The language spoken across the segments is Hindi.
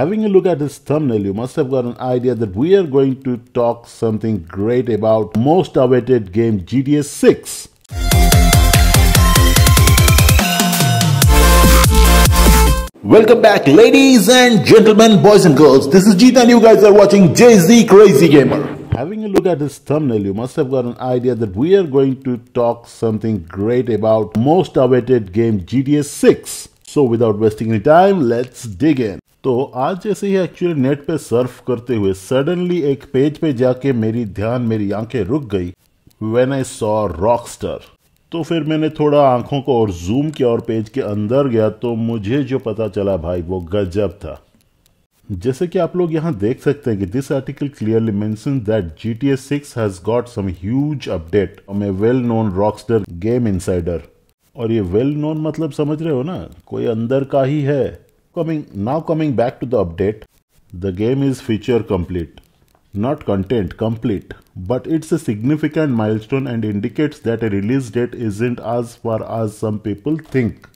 Having a look at this thumbnail, you must have got an idea that we are going to talk something great about most awaited game GTA 6. Welcome back ladies and gentlemen, boys and girls. This is Jeet and you guys are watching Jay-Z Crazy Gamer. Having a look at this thumbnail, you must have got an idea that we are going to talk something great about most awaited game GTA 6. So without wasting any time, let's dig in. तो आज जैसे ही एक्चुअली नेट पे सर्फ करते हुए सडनली एक पेज पे जाके मेरी ध्यान मेरी आंखें रुक गई वेन आई सॉ रॉकस्टर तो फिर मैंने थोड़ा आंखों को और जूम किया और पेज के अंदर गया तो मुझे जो पता चला भाई वो गजब था जैसे कि आप लोग यहाँ देख सकते हैं कि this article clearly mention that G T A six has got some huge update um a well known Rockstar game insider और ये वेल well नोन मतलब समझ रहे हो ना कोई अंदर का ही है Coming Now coming back to the update, the game is feature complete. Not content complete, but it's a significant milestone and indicates that a release date isn't as far as some people think.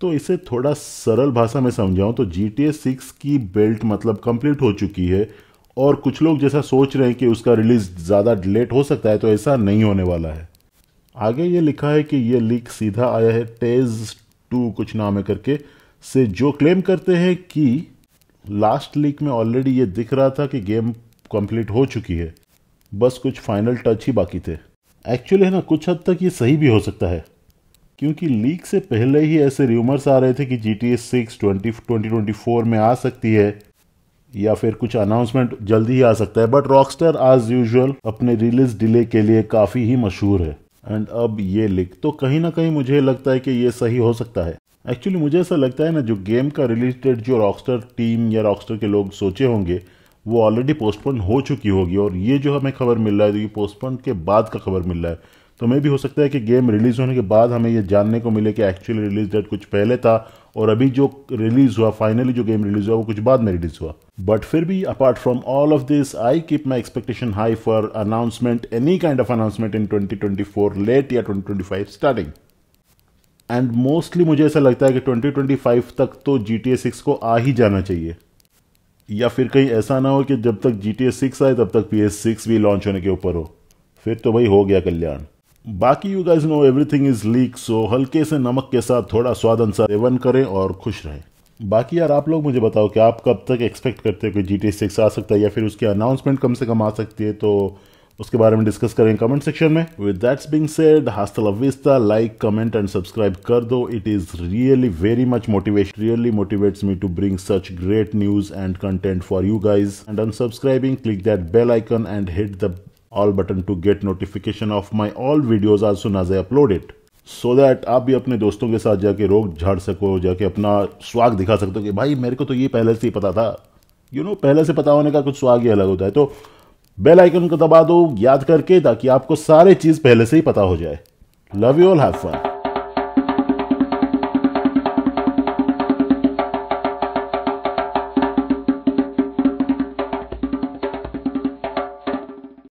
तो इसे थोड़ा सरल भाषा में समझाऊं तो GTA टी सिक्स की बेल्ट मतलब कंप्लीट हो चुकी है और कुछ लोग जैसा सोच रहे हैं कि उसका रिलीज ज़्यादा लेट हो सकता है तो ऐसा नहीं होने वाला है आगे ये लिखा है कि ये लीक सीधा आया है टेज टू कुछ नाम है करके से जो क्लेम करते हैं कि लास्ट लीक में ऑलरेडी ये दिख रहा था कि गेम कंप्लीट हो चुकी है बस कुछ फाइनल टच ही बाकी थे एक्चुअली है ना कुछ हद तक ये सही भी हो सकता है क्योंकि लीक से पहले ही ऐसे र्यूमर्स आ रहे थे कि G T A six twenty twenty twenty four में आ सकती है या फिर कुछ अनाउंसमेंट जल्दी ही आ सकता है बट स्टार एज यूजल अपने रिलीज डिले के लिए काफ़ी ही मशहूर है एंड अब ये लीक तो कहीं ना कहीं मुझे लगता है कि ये सही हो सकता है एक्चुअली मुझे ऐसा लगता है ना जो गेम का रिलेटेड जो रॉकस्टर टीम या रॉकस्टर के लोग सोचे होंगे वो ऑलरेडी पोस्टपोन हो चुकी होगी और ये जो हमें खबर मिल रहा है तो ये पोस्टपोन के बाद का खबर मिल रहा है तो मे भी हो सकता है कि गेम रिलीज़ होने के बाद हमें ये जानने को मिले कि एक्चुअली रिलीज डेट कुछ पहले था और अभी जो रिलीज़ हुआ फाइनली जो गेम रिलीज़ हुआ वो कुछ बाद में रिलीज़ हुआ बट फिर भी apart from all of this I keep my expectation high for announcement any kind of announcement in four late या फाइव स्टार्टिंग एंड मोस्टली मुझे ऐसा लगता है कि 2025 तक तो जी टी सिक्स को आ ही जाना चाहिए या फिर कहीं ऐसा ना हो कि जब तक जी टी सिक्स आए तब तक पी एस सिक्स भी लॉन्च होने के ऊपर हो फिर तो भाई हो गया कल्याण बाकी you guys know everything is leak so हल्के से नमक के साथ थोड़ा स्वाद अनुसार एवन करें और खुश रहें बाकी यार आप लोग मुझे बताओ कि आप कब तक एक्सपेक्ट करते हो कि जी टी सिक्स आ सकता है या फिर उसकी अनाउंसमेंट कम से कम आ सकती है तो उसके बारे में डिस्कस करें कमेंट सेक्शन में विद दैट्स बीइंग सेड हास्टल अविस्ता लाइक कमेंट एंड सब्सक्राइब कर दो it is really very much motivation really motivates me to bring such great news and content for you guys and on subscribing click that bell icon and hit the all button to get notification of my all videos as soon as I upload it so that आप भी अपने दोस्तों के साथ जाके रोक झाड़ सको जाके अपना स्वाग दिखा सकते हो तो कि भाई मेरे को तो ये पहले से ही पता था यू you नो know, पहले से पता होने का कुछ स्वाग ही अलग होता है तो बेल आइकन को दबा दो याद करके ताकि आपको सारी चीज़ पहले से ही पता हो जाए love you all have fun